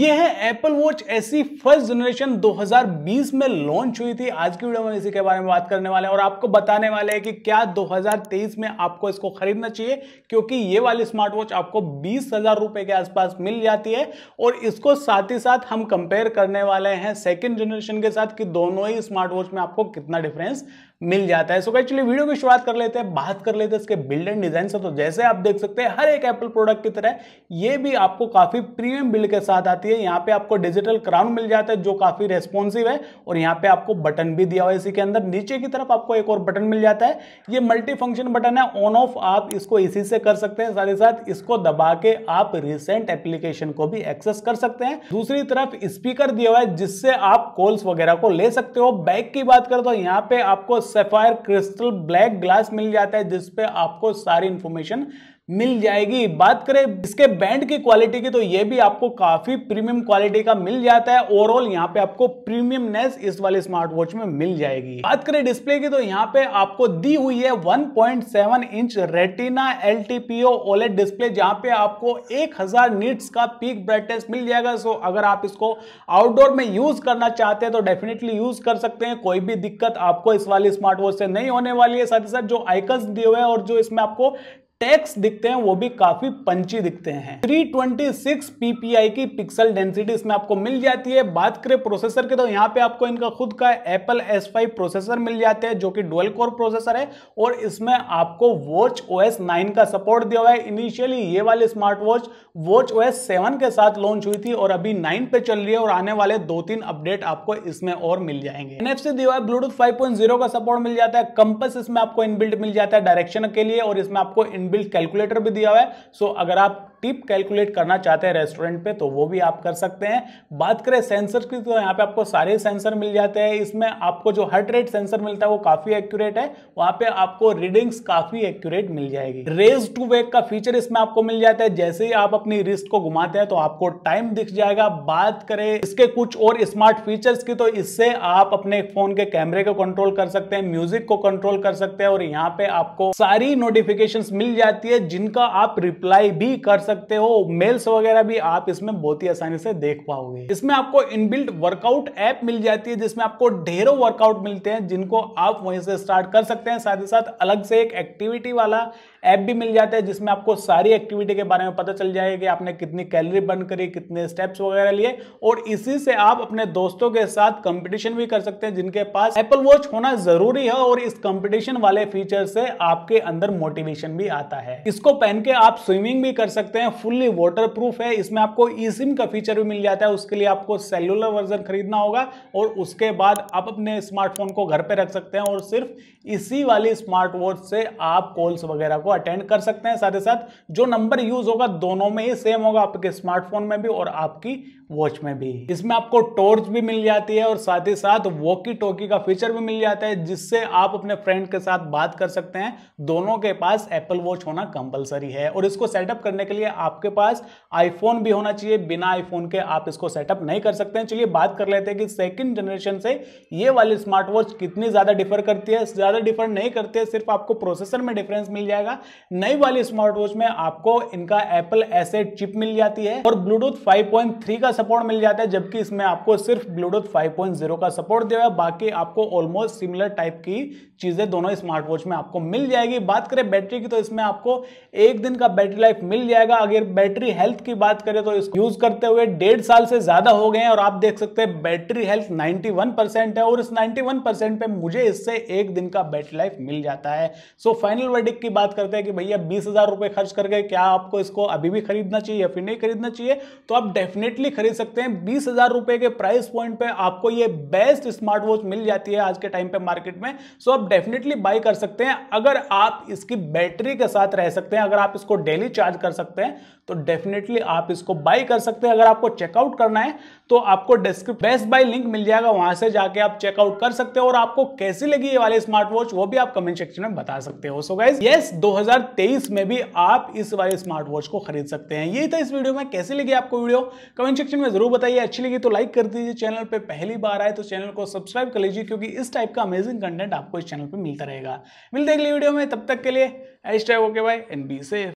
ये है Apple Watch ऐसी फर्स्ट जनरेशन 2020 में लॉन्च हुई थी आज की वीडियो में इसी के बारे में बात करने वाले हैं और आपको बताने वाले हैं कि क्या 2023 में आपको इसको खरीदना चाहिए क्योंकि ये वाली स्मार्ट वॉच आपको बीस हजार रुपए के आसपास मिल जाती है और इसको साथ ही साथ हम कंपेयर करने वाले हैं सेकेंड जनरेशन के साथ कि दोनों ही स्मार्ट वॉच में आपको कितना डिफरेंस मिल जाता है सो एक्चुअली चलिए वीडियो की शुरुआत कर लेते हैं बात कर लेते हैं इसके बिल्ड एंड डिजाइन से तो जैसे आप देख सकते हैं हर एक एप्पल प्रोडक्ट की तरह ये भी आपको काफी प्रीमियम बिल्ड के साथ आती है जाती है यहाँ पे आपको डिजिटल क्राउन मिल जाता है जो काफी रेस्पॉन्सिव है और यहाँ पे आपको बटन भी दिया हुआ है इसी के अंदर नीचे की तरफ आपको एक और बटन मिल जाता है ये मल्टी फंक्शन बटन है ऑन ऑफ आप इसको इसी से कर सकते हैं साथ ही साथ इसको दबा के आप रिसेंट एप्लीकेशन को भी एक्सेस कर सकते हैं दूसरी तरफ स्पीकर दिया हुआ है जिससे आप कॉल्स वगैरह को ले सकते हो बैग की बात करें तो यहाँ पे आपको सेफायर क्रिस्टल ब्लैक ग्लास मिल जाता है जिसपे आपको सारी इंफॉर्मेशन मिल जाएगी बात करें इसके बैंड की क्वालिटी की तो ये भी आपको काफी प्रीमियम क्वालिटी का मिल जाता है ओवरऑल यहाँ पे आपको प्रीमियमनेस इस वाले स्मार्ट वॉच में मिल जाएगी बात करें डिस्प्ले की तो यहाँ पे आपको दी हुई है 1.7 inch retina L OLED display जहां पे आपको 1000 नीट्स का पीक ब्राइटनेस मिल जाएगा सो अगर आप इसको आउटडोर में यूज करना चाहते हैं तो डेफिनेटली यूज कर सकते हैं कोई भी दिक्कत आपको इस वाली स्मार्ट वॉच से नहीं होने वाली है साथ ही साथ जो आइकन दिए हुए हैं और जो इसमें आपको टैक्स दिखते हैं वो भी काफी पंची दिखते हैं 326 ppi की पिक्सल डेंसिटी इसमें आपको मिल जाती है बात करें प्रोसेसर की तो यहाँ पे आपको इनका खुद का एप्पल S5 प्रोसेसर मिल जाते हैं जो कि डुअल कोर प्रोसेसर है और इसमें आपको वॉच OS 9 का सपोर्ट दिया हुआ है इनिशियली ये वाली smart watch watch O S के साथ लॉन्च हुई थी और अभी नाइन पे चल रही है और आने वाले दो तीन अपडेट आपको इसमें और मिल जाएंगे एन एफ है ब्लूटूथ फाइव का सपोर्ट मिल जाता है कंपस इसमें आपको इनबिल्ट मिल जाता है डायरेक्शन के लिए और इसमें आपको इनबिल्ट कैलकुलेटर भी दिया हुआ है सो अगर आप टिप कैलकुलेट करना चाहते हैं रेस्टोरेंट पे तो वो भी आप कर सकते हैं बात करें सेंसर की तो यहाँ पे आपको सारे सेंसर मिल जाते हैं इसमें आपको जो हर्ट रेट सेंसर मिलता है वो काफी एक्यूरेट है वहां पे आपको रीडिंग्स काफी एक्यूरेट मिल जाएगी रेज टू वेक का फीचर इसमें आपको मिल जाता है जैसे ही आप अपनी रिस्ट को घुमाते हैं तो आपको टाइम दिख जाएगा बात करें इसके कुछ और स्मार्ट फीचर्स की तो इससे आप अपने फोन के कैमरे को कंट्रोल कर सकते हैं म्यूजिक को कंट्रोल कर सकते हैं और यहाँ पे आपको सारी नोटिफिकेशन मिल जाती है जिनका आप रिप्लाई भी कर सकते सकते हो मेल्स वगैरह भी आप इसमें बहुत ही आसानी से देख पाओगे इसमें आपको इनबिल्ट वर्कआउट ऐप मिल जाती है जिसमें आपको ढेरों वर्कआउट मिलते हैं जिनको आप वहीं से स्टार्ट कर सकते हैं साथ ही साथ अलग से एक एक्टिविटी वाला ऐप भी मिल जाता है जिसमें आपको सारी एक्टिविटी के बारे में पता चल जाएगा कि आपने कितनी कैलरी बर्न करी कितने स्टेप्स वगैरह लिए और इसी से आप अपने दोस्तों के साथ कंपटीशन भी कर सकते हैं जिनके पास एप्पल वॉच होना जरूरी है और इस कंपटीशन वाले फीचर से आपके अंदर मोटिवेशन भी आता है इसको पहन के आप स्विमिंग भी कर सकते हैं हैं फुल्ली वाटर प्रूफ है इसमें आपको ई सिम का फीचर भी मिल जाता है उसके लिए आपको सेलुलर वर्जन खरीदना होगा और उसके बाद आप अपने स्मार्टफोन को घर पर रख सकते हैं और सिर्फ इसी वाली स्मार्ट वॉच से आप कॉल्स वगैरह को अटेंड कर सकते हैं साथ ही साथ जो नंबर यूज होगा दोनों में ही सेम होगा आपके स्मार्टफोन में भी और आपकी वॉच में भी इसमें आपको टॉर्च भी मिल जाती है और साथ ही साथ वॉकी टोकी का फीचर भी मिल जाता है जिससे आप अपने फ्रेंड के साथ बात कर सकते हैं दोनों के पास एप्पल वॉच होना कंपलसरी है और इसको सेटअप करने के लिए आपके पास आईफोन भी होना चाहिए बिना आईफोन के आप इसको सेटअप नहीं कर सकते हैं चलिए बात कर लेते हैं कि सेकेंड जनरेशन से ये वाली स्मार्ट वॉच कितनी ज़्यादा डिफर करती है ज़्यादा डिफर नहीं करती है सिर्फ आपको प्रोसेसर में डिफरेंस मिल जाएगा नई वाली स्मार्ट वॉच में आपको इनका एप्पल ऐसे चिप मिल जाती है और ब्लूटूथ फाइव का सपोर्ट मिल जाता है जबकि इसमें आपको सिर्फ ब्लूटूथ फाइव का सपोर्ट दिया है बाकी आपको ऑलमोस्ट सिमिलर टाइप की चीज़ें दोनों स्मार्ट वॉच में आपको मिल जाएगी बात करें बैटरी की तो इसमें आपको एक दिन का बैटरी लाइफ मिल जाएगा अगर बैटरी हेल्थ की बात करें तो इसको यूज करते हुए डेढ़ साल से ज्यादा हो गए हैं और आप देख सकते हैं बैटरी हेल्थ 91 परसेंट है और इस 91 परसेंट पे मुझे इससे एक दिन का बैटरी लाइफ मिल जाता है सो फाइनल वर्डिक की बात करते हैं कि भैया बीस हजार रुपए खर्च करके क्या आपको इसको अभी भी खरीदना चाहिए या फिर नहीं खरीदना चाहिए तो आप डेफिनेटली खरीद सकते हैं बीस के प्राइस पॉइंट पर आपको ये बेस्ट स्मार्ट वॉच मिल जाती है आज के टाइम पे मार्केट में सो आप डेफिनेटली बाई कर सकते हैं अगर आप इसकी बैटरी के साथ रह सकते हैं अगर आप इसको डेली चार्ज कर सकते हैं सकते हैं तो डेफिनेटली आप इसको बाई कर सकते हैं अगर आपको चेकआउट करना है तो आपको डिस्क्रिप्ट बेस्ट बाई लिंक मिल जाएगा वहां से जाके आप चेकआउट कर सकते हो और आपको कैसी लगी ये वाले स्मार्ट वॉच वो भी आप कमेंट सेक्शन में बता सकते हो सो गाइज यस दो में भी आप इस वाले स्मार्ट वॉच को खरीद सकते हैं यही था इस वीडियो में कैसी लगी आपको वीडियो कमेंट सेक्शन में जरूर बताइए अच्छी लगी तो लाइक कर दीजिए चैनल पर पहली बार आए तो चैनल को सब्सक्राइब कर लीजिए क्योंकि इस टाइप का अमेजिंग कंटेंट आपको इस चैनल पर मिलता रहेगा मिलते अगले वीडियो में तब तक के लिए H type okay bye N B safe